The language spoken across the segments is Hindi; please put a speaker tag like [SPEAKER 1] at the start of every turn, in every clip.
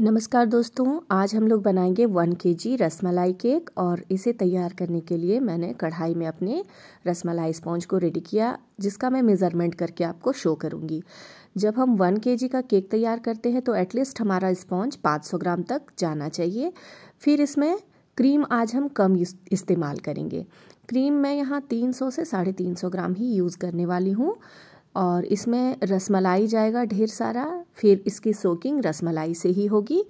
[SPEAKER 1] नमस्कार दोस्तों आज हम लोग बनाएंगे वन के जी रसमलाई केक और इसे तैयार करने के लिए मैंने कढ़ाई में अपने रसमलाई स्पॉन्ज को रेडी किया जिसका मैं मेज़रमेंट करके आपको शो करूँगी जब हम वन के का केक तैयार करते हैं तो एटलीस्ट हमारा स्पॉन्ज 500 ग्राम तक जाना चाहिए फिर इसमें क्रीम आज हम कम इस्तेमाल करेंगे क्रीम मैं यहाँ तीन से साढ़े तीन ग्राम ही यूज़ करने वाली हूँ और इसमें रसमलाई जाएगा ढेर सारा फिर इसकी सोकिंग रसमलाई से ही होगी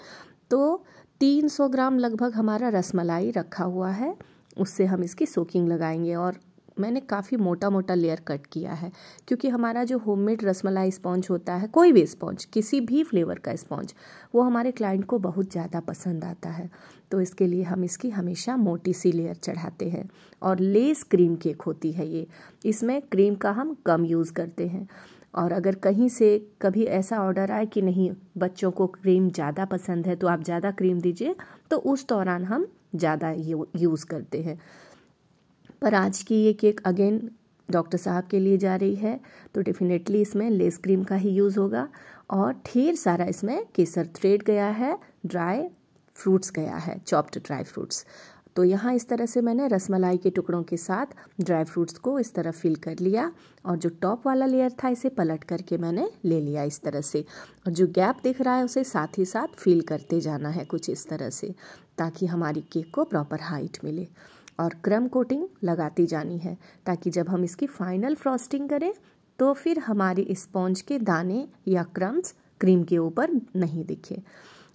[SPEAKER 1] तो 300 ग्राम लगभग हमारा रसमलाई रखा हुआ है उससे हम इसकी सोकिंग लगाएंगे और मैंने काफ़ी मोटा मोटा लेयर कट किया है क्योंकि हमारा जो होममेड रसमलाई स्पॉन्ज होता है कोई भी स्पॉन्ज किसी भी फ्लेवर का स्पॉन्ज वो हमारे क्लाइंट को बहुत ज़्यादा पसंद आता है तो इसके लिए हम इसकी हमेशा मोटी सी लेयर चढ़ाते हैं और लेस क्रीम केक होती है ये इसमें क्रीम का हम कम यूज़ करते हैं और अगर कहीं से कभी ऐसा ऑर्डर आए कि नहीं बच्चों को क्रीम ज़्यादा पसंद है तो आप ज़्यादा क्रीम दीजिए तो उस दौरान हम ज़्यादा यूज़ करते हैं पर आज की ये केक अगेन डॉक्टर साहब के लिए जा रही है तो डेफिनेटली इसमें लेस क्रीम का ही यूज़ होगा और ढेर सारा इसमें केसर थ्रेड गया है ड्राई फ्रूट्स गया है चॉप्ड ड्राई फ्रूट्स तो यहाँ इस तरह से मैंने रसमलाई के टुकड़ों के साथ ड्राई फ्रूट्स को इस तरह फिल कर लिया और जो टॉप वाला लेयर था इसे पलट करके मैंने ले लिया इस तरह से और जो गैप दिख रहा है उसे साथ ही साथ फिल करते जाना है कुछ इस तरह से ताकि हमारी केक को प्रॉपर हाइट मिले और क्रम कोटिंग लगाती जानी है ताकि जब हम इसकी फाइनल फ्रॉस्टिंग करें तो फिर हमारी स्पॉन्ज के दाने या क्रम्स क्रीम के ऊपर नहीं दिखे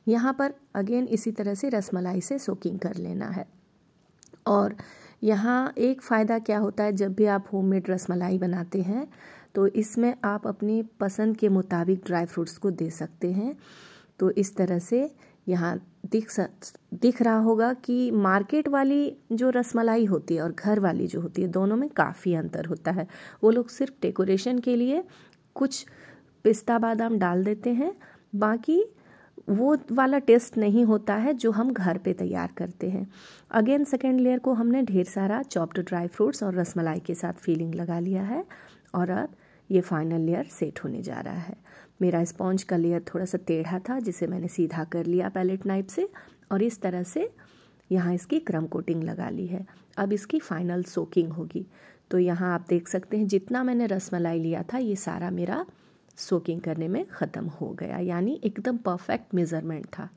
[SPEAKER 1] यहाँ पर अगेन इसी तरह से रसमलाई से सोकिंग कर लेना है और यहाँ एक फ़ायदा क्या होता है जब भी आप होममेड रसमलाई बनाते हैं तो इसमें आप अपनी पसंद के मुताबिक ड्राई फ्रूट्स को दे सकते हैं तो इस तरह से यहाँ दिख दिख रहा होगा कि मार्केट वाली जो रसमलाई होती है और घर वाली जो होती है दोनों में काफ़ी अंतर होता है वो लोग सिर्फ डेकोरेशन के लिए कुछ पिस्ता बादाम डाल देते हैं बाकी वो वाला टेस्ट नहीं होता है जो हम घर पे तैयार करते हैं अगेन सेकेंड लेयर को हमने ढेर सारा चॉप्ड ड्राई फ्रूट्स और रसमलाई के साथ फीलिंग लगा लिया है और अब ये फाइनल लेयर सेट होने जा रहा है मेरा स्पॉन्ज का लेयर थोड़ा सा टेढ़ा था जिसे मैंने सीधा कर लिया पैलेट नाइफ से और इस तरह से यहाँ इसकी क्रम कोटिंग लगा ली है अब इसकी फाइनल सोकिंग होगी तो यहाँ आप देख सकते हैं जितना मैंने रसमलाई लिया था ये सारा मेरा सोकिंग करने में ख़त्म हो गया यानी एकदम परफेक्ट मेज़रमेंट था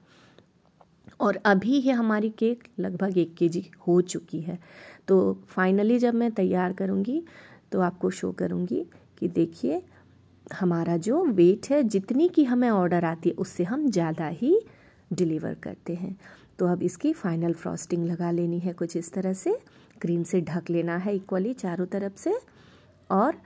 [SPEAKER 1] और अभी ये हमारी केक लगभग एक के जी हो चुकी है तो फाइनली जब मैं तैयार करूँगी तो आपको शो करूँगी कि देखिए हमारा जो वेट है जितनी की हमें ऑर्डर आती है उससे हम ज़्यादा ही डिलीवर करते हैं तो अब इसकी फाइनल फ्रॉस्टिंग लगा लेनी है कुछ इस तरह से क्रीम से ढक लेना है इक्वली चारों तरफ से और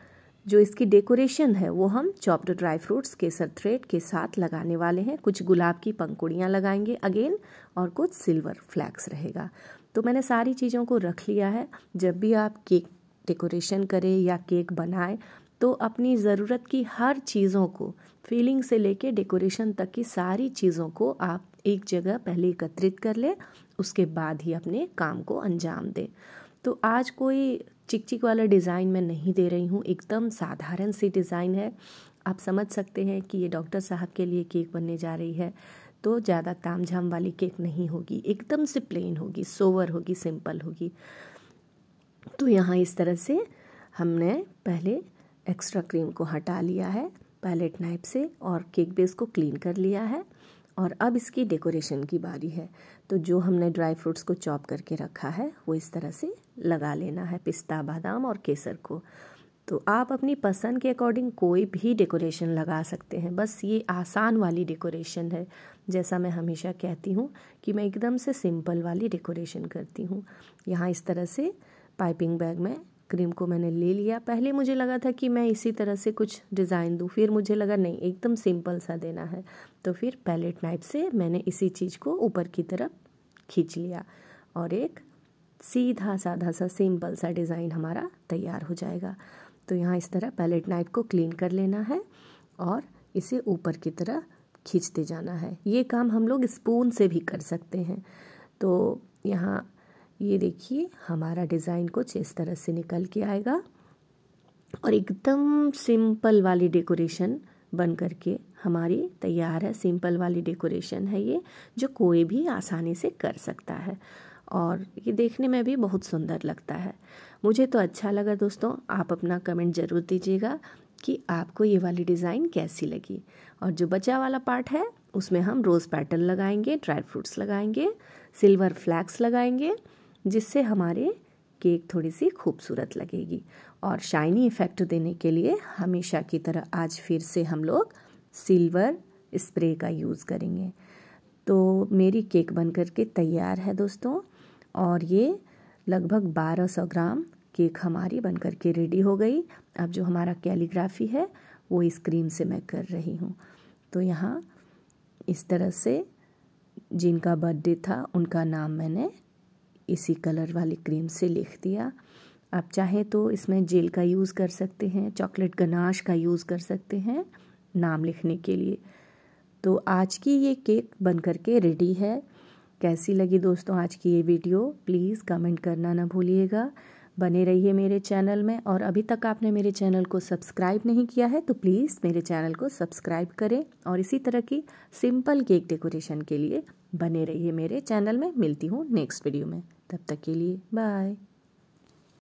[SPEAKER 1] जो इसकी डेकोरेशन है वो हम चॉप्ड ड्राई फ्रूट्स केसर थ्रेड के साथ लगाने वाले हैं कुछ गुलाब की पंखुड़ियाँ लगाएंगे अगेन और कुछ सिल्वर फ्लैक्स रहेगा तो मैंने सारी चीज़ों को रख लिया है जब भी आप केक डेकोरेशन करें या केक बनाए तो अपनी ज़रूरत की हर चीज़ों को फीलिंग से लेके डेकोरेशन तक की सारी चीज़ों को आप एक जगह पहले एकत्रित कर लें उसके बाद ही अपने काम को अंजाम दें तो आज कोई चिक चिक वाला डिज़ाइन मैं नहीं दे रही हूँ एकदम साधारण सी डिज़ाइन है आप समझ सकते हैं कि ये डॉक्टर साहब के लिए केक बनने जा रही है तो ज़्यादा ताम झाम वाली केक नहीं होगी एकदम से प्लेन होगी सोवर होगी सिंपल होगी तो यहाँ इस तरह से हमने पहले एक्स्ट्रा क्रीम को हटा लिया है पैलेट नाइफ से और केक बेस को क्लीन कर लिया है और अब इसकी डेकोरेशन की बारी है तो जो हमने ड्राई फ्रूट्स को चॉप करके रखा है वो इस तरह से लगा लेना है पिस्ता बादाम और केसर को तो आप अपनी पसंद के अकॉर्डिंग कोई भी डेकोरेशन लगा सकते हैं बस ये आसान वाली डेकोरेशन है जैसा मैं हमेशा कहती हूँ कि मैं एकदम से सिंपल वाली डेकोरेशन करती हूँ यहाँ इस तरह से पाइपिंग बैग में क्रीम को मैंने ले लिया पहले मुझे लगा था कि मैं इसी तरह से कुछ डिज़ाइन दूँ फिर मुझे लगा नहीं एकदम सिंपल सा देना है तो फिर पैलेट नाइफ से मैंने इसी चीज़ को ऊपर की तरफ खींच लिया और एक सीधा साधा सा सिंपल सा डिज़ाइन हमारा तैयार हो जाएगा तो यहाँ इस तरह पैलेट नाइफ को क्लीन कर लेना है और इसे ऊपर की तरह खींचते जाना है ये काम हम लोग स्पून से भी कर सकते हैं तो यहाँ ये देखिए हमारा डिज़ाइन कुछ इस तरह से निकल के आएगा और एकदम सिंपल वाली डेकोरेशन बन करके हमारी तैयार है सिंपल वाली डेकोरेशन है ये जो कोई भी आसानी से कर सकता है और ये देखने में भी बहुत सुंदर लगता है मुझे तो अच्छा लगा दोस्तों आप अपना कमेंट ज़रूर दीजिएगा कि आपको ये वाली डिज़ाइन कैसी लगी और जो बचा वाला पार्ट है उसमें हम रोज़ पैटर्न लगाएंगे ड्राई फ्रूट्स लगाएंगे सिल्वर फ्लैक्स लगाएंगे जिससे हमारे केक थोड़ी सी खूबसूरत लगेगी और शाइनी इफ़ेक्ट देने के लिए हमेशा की तरह आज फिर से हम लोग सिल्वर स्प्रे का यूज़ करेंगे तो मेरी केक बन कर के तैयार है दोस्तों और ये लगभग 1200 ग्राम केक हमारी बन कर के रेडी हो गई अब जो हमारा कैलीग्राफी है वो इस क्रीम से मैं कर रही हूँ तो यहाँ इस तरह से जिनका बर्थडे था उनका नाम मैंने इसी कलर वाली क्रीम से लिख दिया आप चाहें तो इसमें जेल का यूज़ कर सकते हैं चॉकलेट गनाश का यूज़ कर सकते हैं नाम लिखने के लिए तो आज की ये केक बन कर के रेडी है कैसी लगी दोस्तों आज की ये वीडियो प्लीज़ कमेंट करना ना भूलिएगा बने रहिए मेरे चैनल में और अभी तक आपने मेरे चैनल को सब्सक्राइब नहीं किया है तो प्लीज़ मेरे चैनल को सब्सक्राइब करें और इसी तरह की सिंपल केक डेकोरेशन के लिए बने रहिए मेरे चैनल में मिलती हूँ नेक्स्ट वीडियो में तब तक के लिए बाय